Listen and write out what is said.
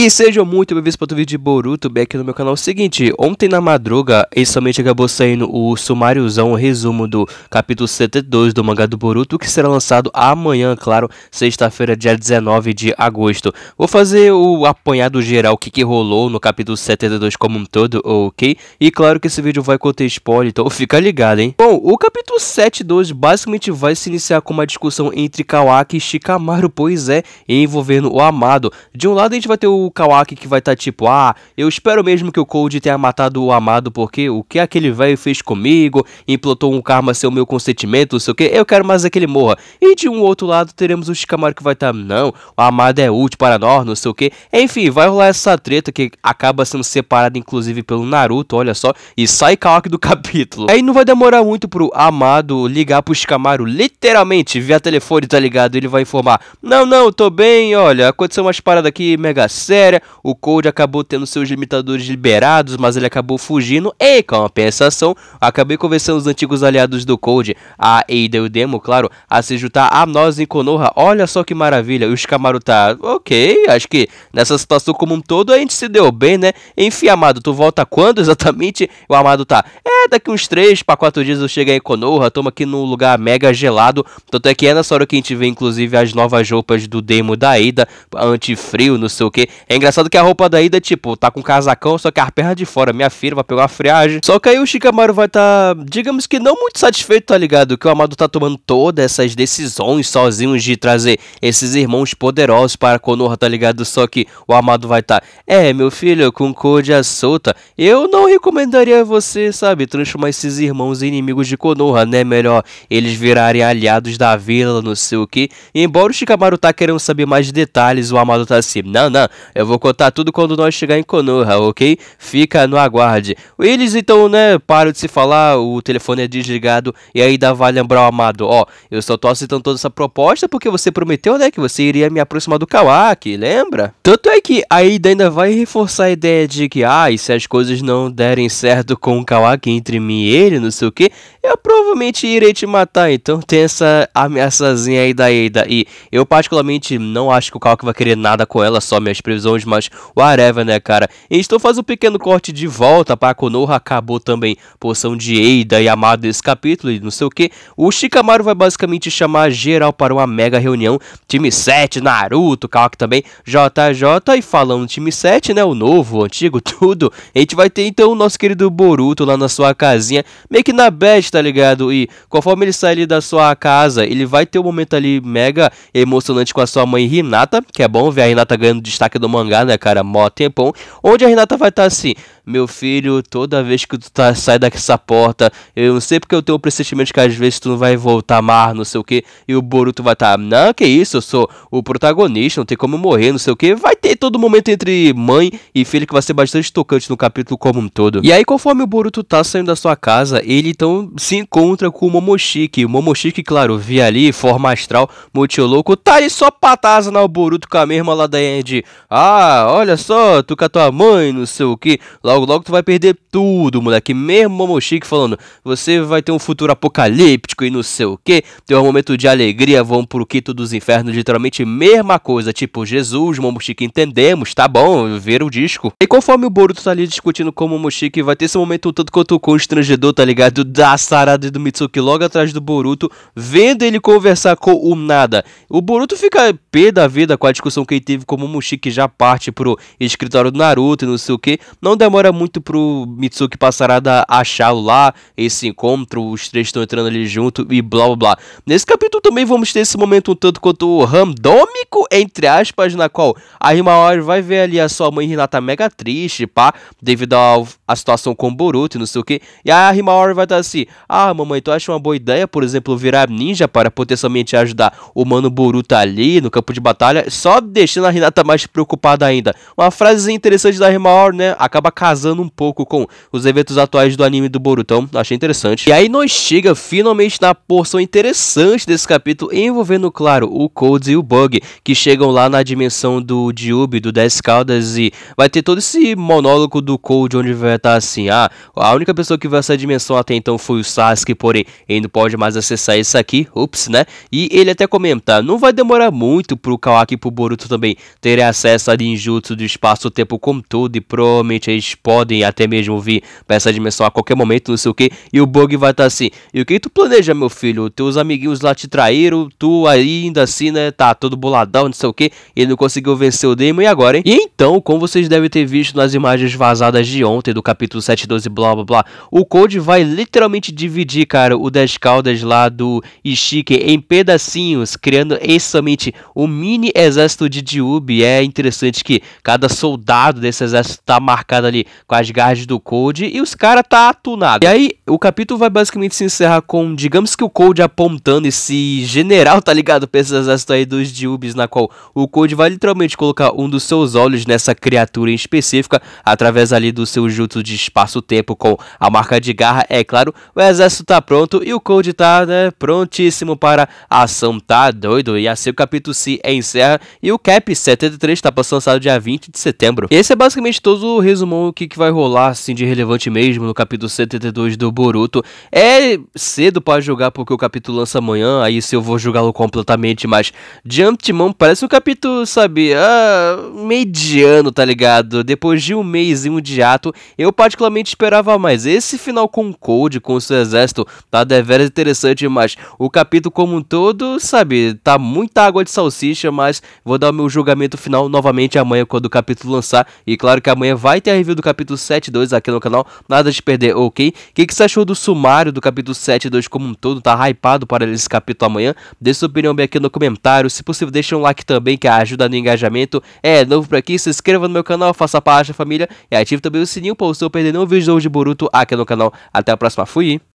E sejam muito bem-vindos para outro vídeo de Boruto bem aqui no meu canal. É seguinte, ontem na madruga, somente acabou saindo o sumáriozão, o resumo do capítulo 72 do mangá do Boruto, que será lançado amanhã, claro, sexta-feira, dia 19 de agosto. Vou fazer o apanhado geral, o que, que rolou no capítulo 72 como um todo, ok? E claro que esse vídeo vai conter spoiler, então fica ligado, hein? Bom, o capítulo 72 basicamente vai se iniciar com uma discussão entre Kawaki e Shikamaru, pois é, envolvendo o amado. De um lado a gente vai ter o o Kawaki que vai estar tá tipo, ah, eu espero mesmo que o Cold tenha matado o amado porque o que aquele velho fez comigo, implotou um karma sem o meu consentimento, não sei o que, eu quero mais é que ele morra. E de um outro lado teremos o Shikamaru que vai estar, tá, não, o amado é útil para nós, não sei o que. Enfim, vai rolar essa treta que acaba sendo separada inclusive pelo Naruto, olha só, e sai Kawaki do capítulo. Aí não vai demorar muito pro amado ligar pro Shikamaru, literalmente, via telefone, tá ligado? Ele vai informar, não, não, tô bem, olha, aconteceu umas paradas aqui mega sérias o Cold acabou tendo seus limitadores liberados, mas ele acabou fugindo. E pensação. acabei conversando os antigos aliados do Cold, a Aida e o Demo, claro, a se juntar a nós em Konoha. Olha só que maravilha, os Camaro tá, ok, acho que nessa situação como um todo a gente se deu bem, né? Enfim, Amado, tu volta quando exatamente? O Amado tá, é, daqui uns 3 para 4 dias eu chego aí em Konoha, toma aqui num lugar mega gelado, tanto é que é nessa hora que a gente vê inclusive as novas roupas do Demo da Ada, antifrio, não sei o que, é engraçado que a roupa da Ida, tipo, tá com casacão, só que as pernas de fora. Minha filha vai pegar a friagem. Só que aí o Shikamaru vai tá, digamos que não muito satisfeito, tá ligado? Que o Amado tá tomando todas essas decisões sozinhos de trazer esses irmãos poderosos para Konoha, tá ligado? Só que o Amado vai tá, é, meu filho, com cor de açúcar, eu não recomendaria você, sabe, transformar esses irmãos em inimigos de Konoha, né? Melhor eles virarem aliados da vila, não sei o que. Embora o Shikamaru tá querendo saber mais detalhes, o Amado tá assim, não, não, eu vou contar tudo quando nós chegar em Konoha, ok? Fica no aguarde. Eles então, né, param de se falar, o telefone é desligado e aí dá vai lembrar o amado, ó, eu só tô aceitando toda essa proposta porque você prometeu, né, que você iria me aproximar do Kawaki, lembra? Tanto é que a Ida ainda vai reforçar a ideia de que, ah, e se as coisas não derem certo com o Kawaki entre mim e ele, não sei o que, eu provavelmente irei te matar, então tem essa ameaçazinha aí da Ida. E eu particularmente não acho que o Kawaki vai querer nada com ela, só minhas previsões hoje, mas whatever, né, cara? E estou fazendo um pequeno corte de volta para Konoha, acabou também porção de Eida e Amado desse capítulo e não sei o que. O Shikamaru vai basicamente chamar geral para uma mega reunião, time 7, Naruto, Kawaki também, JJ, e falando time 7, né, o novo, o antigo, tudo, a gente vai ter então o nosso querido Boruto lá na sua casinha, meio que na bad, tá ligado? E conforme ele sai ali da sua casa, ele vai ter um momento ali mega emocionante com a sua mãe Hinata, que é bom ver a Hinata ganhando destaque do mangá, né, cara? Mó tempão. Onde a Renata vai estar tá assim: Meu filho, toda vez que tu tá, sai dessa porta, eu não sei porque eu tenho o pressentimento que às vezes tu não vai voltar mais, não sei o que. E o Boruto vai estar: tá, Não, que isso, eu sou o protagonista, não tem como morrer, não sei o que. Vai ter todo momento entre mãe e filho que vai ser bastante tocante no capítulo como um todo. E aí, conforme o Boruto tá saindo da sua casa, ele então se encontra com o Momoshiki. O Momoshiki, claro, via ali, forma astral, louco tá ali só patasa na o Boruto com a mesma ladainha de. Ah, ah, olha só, tu com a tua mãe, não sei o que. Logo, logo tu vai perder tudo, moleque. Mesmo Momoshiki falando, você vai ter um futuro apocalíptico e não sei o que. Teu um momento de alegria, vão pro quinto dos infernos. Literalmente, mesma coisa. Tipo, Jesus, Momoshiki, entendemos, tá bom, ver o disco. E conforme o Boruto tá ali discutindo com o Momoshiki, vai ter esse momento tanto quanto constrangedor, tá ligado? Da Sarada e do Mitsuki logo atrás do Boruto, vendo ele conversar com o Nada. O Boruto fica pé da vida com a discussão que ele teve com o Momoshiki já parte pro escritório do Naruto e não sei o que. Não demora muito pro Mitsuki Passarada achá-lo lá, esse encontro, os três estão entrando ali junto e blá blá blá. Nesse capítulo também vamos ter esse momento um tanto quanto randômico, entre aspas, na qual a Himaori vai ver ali a sua mãe Renata mega triste, pá, devido à situação com o Boruto e não sei o que. E a Himaori vai estar tá assim, ah mamãe, tu acha uma boa ideia, por exemplo, virar ninja para potencialmente ajudar o mano Boruto ali no campo de batalha, só deixando a Renata mais preocupada preocupada ainda. Uma frase interessante da Himaor, né? Acaba casando um pouco com os eventos atuais do anime do Borutão. Então, achei interessante. E aí nós chega finalmente na porção interessante desse capítulo, envolvendo, claro, o Codes e o Bug, que chegam lá na dimensão do Diube, do 10 Caldas, e vai ter todo esse monólogo do Code, onde vai estar assim: ah, a única pessoa que viu essa dimensão até então foi o Sasuke, porém, ele não pode mais acessar isso aqui. Ups, né? E ele até comenta: não vai demorar muito pro Kawaki e pro Boruto também terem acesso de ninjutsu do espaço-tempo como todo e provavelmente eles podem até mesmo vir para essa dimensão a qualquer momento, não sei o que. E o Bug vai estar tá assim: e o que tu planeja, meu filho? Teus amiguinhos lá te traíram, tu ainda assim, né? Tá todo boladão, não sei o que. Ele não conseguiu vencer o Demon e agora, hein? E então, como vocês devem ter visto nas imagens vazadas de ontem do capítulo 712, blá blá blá, o Code vai literalmente dividir, cara, o 10 caudas lá do Ishiki em pedacinhos, criando exatamente um mini exército de Diube. É interessante interessante que cada soldado desse exército tá marcado ali com as garras do Code e os caras tá atunado. E aí o capítulo vai basicamente se encerrar com, digamos que o Code apontando esse general, tá ligado, pra esse exército aí dos Jubes, na qual o Code vai literalmente colocar um dos seus olhos nessa criatura em específica, através ali do seu jutsu de espaço-tempo com a marca de garra, é claro, o exército tá pronto e o Code tá, né, prontíssimo para a ação, tá doido? E assim o capítulo se encerra e o Cap 73 tá passando lançado dia 20 de setembro. esse é basicamente todo o resumão que, que vai rolar, assim, de relevante mesmo no capítulo 72 do Boruto. É cedo para jogar porque o capítulo lança amanhã, aí se eu vou jogá-lo completamente, mas de antemão parece um capítulo, sabe, uh, mediano, tá ligado? Depois de um mêsinho de ato, eu particularmente esperava mais. Esse final com Cold, com o seu exército, tá deveras interessante, mas o capítulo como um todo, sabe, tá muita água de salsicha, mas vou dar o meu julgamento final novamente amanhã quando o capítulo lançar. E claro que amanhã vai ter a review do capítulo 7.2 aqui no canal, nada de perder, ok? O que, que você achou do sumário do capítulo 7.2 como um todo? Tá hypado para esse capítulo amanhã? deixa sua opinião bem aqui no comentário, se possível deixe um like também que ajuda no engajamento. É, novo por aqui, se inscreva no meu canal, faça parte da família e ative também o sininho para você não perder nenhum vídeo de Boruto aqui no canal. Até a próxima, fui!